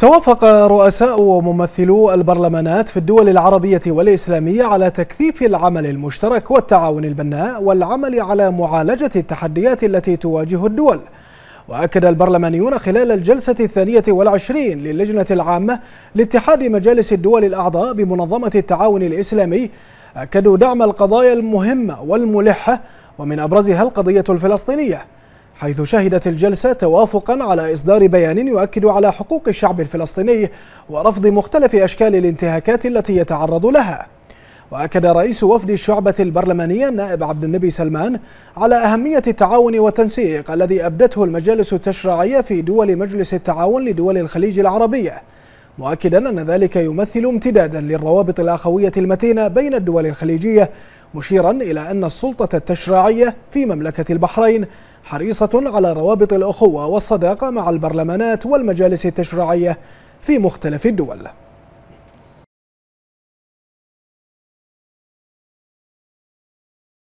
توافق رؤساء وممثلو البرلمانات في الدول العربية والإسلامية على تكثيف العمل المشترك والتعاون البناء والعمل على معالجة التحديات التي تواجه الدول وأكد البرلمانيون خلال الجلسة الثانية والعشرين للجنة العامة لاتحاد مجالس الدول الأعضاء بمنظمة التعاون الإسلامي أكدوا دعم القضايا المهمة والملحة ومن أبرزها القضية الفلسطينية حيث شهدت الجلسة توافقا على إصدار بيان يؤكد على حقوق الشعب الفلسطيني ورفض مختلف أشكال الانتهاكات التي يتعرض لها وأكد رئيس وفد الشعبة البرلمانية النائب عبد النبي سلمان على أهمية التعاون والتنسيق الذي أبدته المجالس التشريعية في دول مجلس التعاون لدول الخليج العربية مؤكدا أن ذلك يمثل امتدادا للروابط الأخوية المتينة بين الدول الخليجية مشيرا إلى أن السلطة التشريعية في مملكة البحرين حريصة على روابط الأخوة والصداقة مع البرلمانات والمجالس التشريعية في مختلف الدول